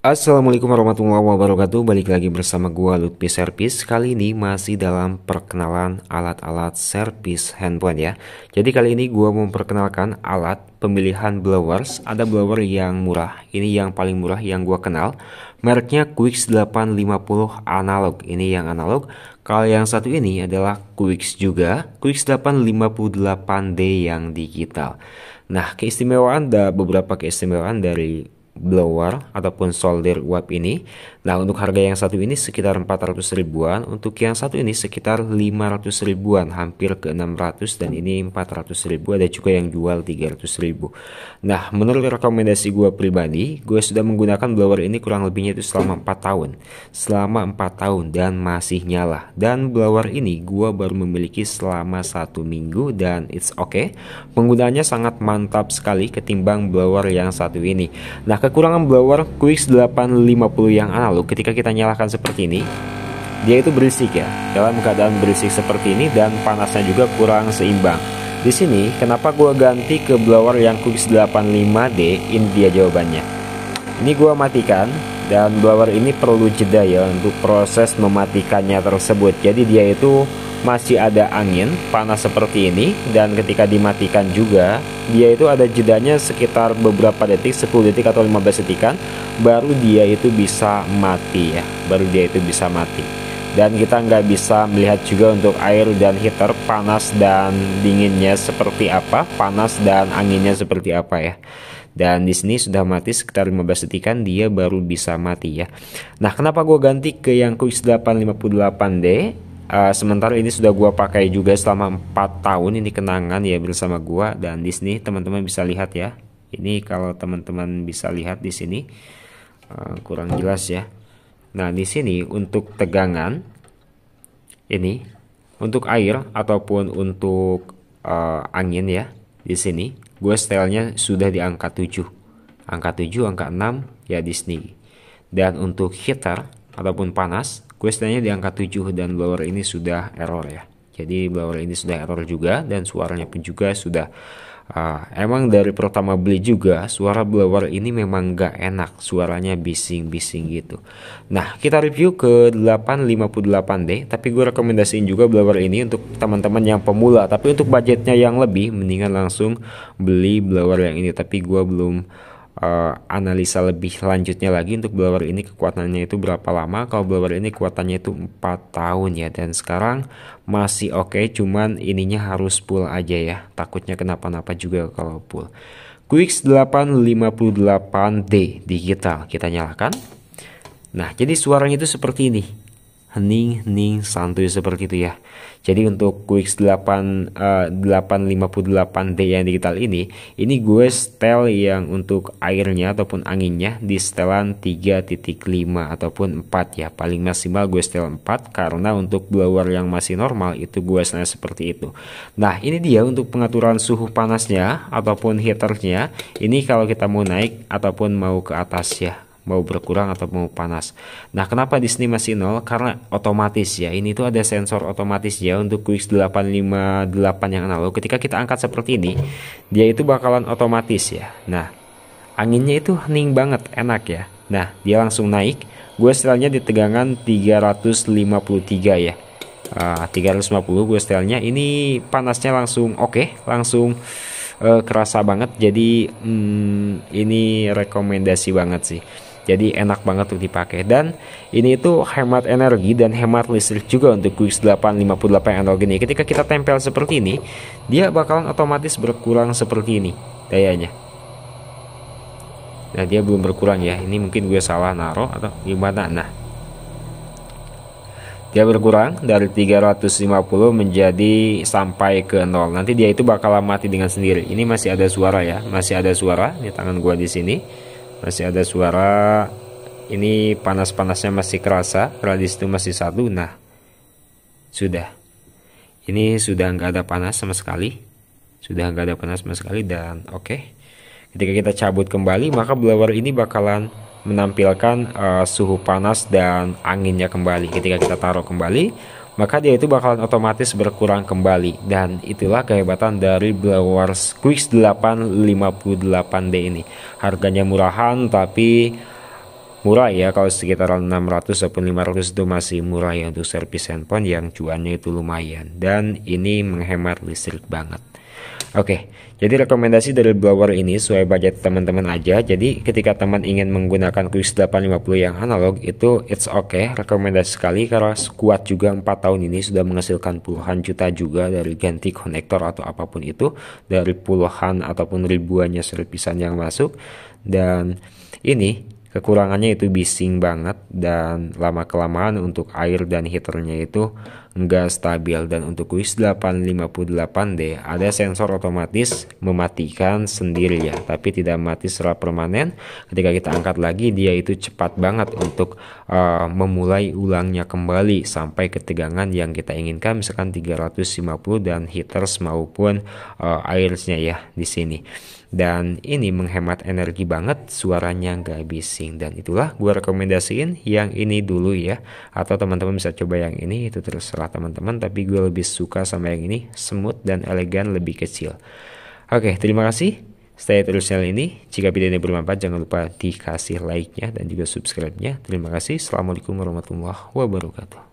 Assalamualaikum warahmatullahi wabarakatuh Balik lagi bersama gua Lutfi Service Kali ini masih dalam perkenalan alat-alat service handphone ya Jadi kali ini gua memperkenalkan alat pemilihan blowers Ada blower yang murah Ini yang paling murah yang gue kenal Mereknya Quicks 850 analog Ini yang analog Kalau yang satu ini adalah Quicks juga Quicks 858D yang digital Nah keistimewaan ada beberapa keistimewaan dari blower ataupun solder uap ini. Nah, untuk harga yang satu ini sekitar 400 ribuan, untuk yang satu ini sekitar 500 ribuan, hampir ke 600 dan ini 400 ribu, ada juga yang jual 300 ribu. Nah, menurut rekomendasi gue pribadi, gue sudah menggunakan blower ini kurang lebihnya itu selama 4 tahun. Selama 4 tahun dan masih nyala. Dan blower ini gue baru memiliki selama satu minggu dan it's okay. Penggunaannya sangat mantap sekali ketimbang blower yang satu ini. Nah, kekurangan blower Quix 850 yang analog ketika kita nyalakan seperti ini, dia itu berisik ya. Dalam keadaan berisik seperti ini dan panasnya juga kurang seimbang. Di sini, kenapa gue ganti ke blower yang Quix 85D? Ini dia jawabannya. Ini gue matikan dan blower ini perlu jeda ya untuk proses mematikannya tersebut. Jadi dia itu masih ada angin panas seperti ini dan ketika dimatikan juga dia itu ada jedanya sekitar beberapa detik 10 detik atau 15 detikan baru dia itu bisa mati ya baru dia itu bisa mati dan kita nggak bisa melihat juga untuk air dan heater panas dan dinginnya seperti apa panas dan anginnya seperti apa ya dan di sini sudah mati sekitar 15 detikan dia baru bisa mati ya nah kenapa gua ganti ke yang Quick 858D Uh, sementara ini sudah gua pakai juga selama 4 tahun ini kenangan ya bersama gua dan di sini teman-teman bisa lihat ya. Ini kalau teman-teman bisa lihat di sini uh, kurang jelas ya. Nah, di sini untuk tegangan ini untuk air ataupun untuk uh, angin ya di sini gue stylenya sudah di angka 7 angka 7 angka 6 ya di sini dan untuk heater ataupun panas gue setelahnya di angka 7 dan blower ini sudah error ya jadi blower ini sudah error juga dan suaranya pun juga sudah uh, emang dari pertama beli juga suara blower ini memang gak enak suaranya bising-bising gitu nah kita review ke 858D tapi gue rekomendasiin juga blower ini untuk teman-teman yang pemula tapi untuk budgetnya yang lebih mendingan langsung beli blower yang ini tapi gue belum uh, analisa lebih lanjutnya lagi untuk blower ini kekuatannya itu berapa lama kalau blower ini kekuatannya itu 4 tahun ya dan sekarang masih oke okay, cuman ininya harus pull aja ya takutnya kenapa-napa juga kalau pull Quicks 858D digital kita nyalakan nah jadi suaranya itu seperti ini hening-hening santuy seperti itu ya. Jadi untuk Quick 8 uh, 858D yang digital ini, ini gue setel yang untuk airnya ataupun anginnya di setelan 3.5 ataupun 4 ya. Paling maksimal gue setel 4 karena untuk blower yang masih normal itu gue setel seperti itu. Nah, ini dia untuk pengaturan suhu panasnya ataupun heaternya. Ini kalau kita mau naik ataupun mau ke atas ya mau berkurang atau mau panas. Nah, kenapa di sini masih nol? Karena otomatis ya. Ini tuh ada sensor otomatis ya untuk Quix 858 yang analog. Ketika kita angkat seperti ini, dia itu bakalan otomatis ya. Nah, anginnya itu hening banget, enak ya. Nah, dia langsung naik. Gue setelnya di tegangan 353 ya. Uh, 350 gue setelnya. ini panasnya langsung oke, okay, langsung eh, kerasa banget. Jadi hmm, ini rekomendasi banget sih jadi enak banget untuk dipakai dan ini itu hemat energi dan hemat listrik juga untuk Quick 858 analog ini ketika kita tempel seperti ini dia bakalan otomatis berkurang seperti ini dayanya nah dia belum berkurang ya ini mungkin gue salah naruh atau gimana nah dia berkurang dari 350 menjadi sampai ke 0. Nanti dia itu bakal mati dengan sendiri. Ini masih ada suara ya, masih ada suara di tangan gua di sini masih ada suara ini panas-panasnya masih kerasa radis itu masih satu nah sudah ini sudah nggak ada panas sama sekali sudah nggak ada panas sama sekali dan oke okay. ketika kita cabut kembali maka blower ini bakalan menampilkan uh, suhu panas dan anginnya kembali ketika kita taruh kembali maka dia itu bakalan otomatis berkurang kembali dan itulah kehebatan dari Blowers Quicks 858D ini harganya murahan tapi murah ya kalau sekitaran 600 ataupun 500 itu masih murah ya untuk servis handphone yang cuannya itu lumayan dan ini menghemat listrik banget Oke, jadi rekomendasi dari blower ini sesuai budget teman-teman aja. Jadi ketika teman ingin menggunakan Quiz 850 yang analog itu it's okay, rekomendasi sekali karena kuat juga 4 tahun ini sudah menghasilkan puluhan juta juga dari ganti konektor atau apapun itu dari puluhan ataupun ribuannya servisan yang masuk dan ini Kekurangannya itu bising banget dan lama kelamaan untuk air dan heaternya itu nggak stabil dan untuk kuis 858D ada sensor otomatis mematikan sendiri ya tapi tidak mati secara permanen ketika kita angkat lagi dia itu cepat banget untuk uh, memulai ulangnya kembali sampai ketegangan yang kita inginkan misalkan 350 dan heaters maupun uh, eh, airnya ya di sini dan ini menghemat energi banget suaranya nggak bising dan itulah gue rekomendasiin yang ini dulu ya atau teman-teman bisa coba yang ini itu terserah teman-teman tapi gue lebih suka sama yang ini smooth dan elegan lebih kecil oke terima kasih stay terus channel ini jika video ini bermanfaat jangan lupa dikasih like nya dan juga subscribe nya terima kasih assalamualaikum warahmatullahi wabarakatuh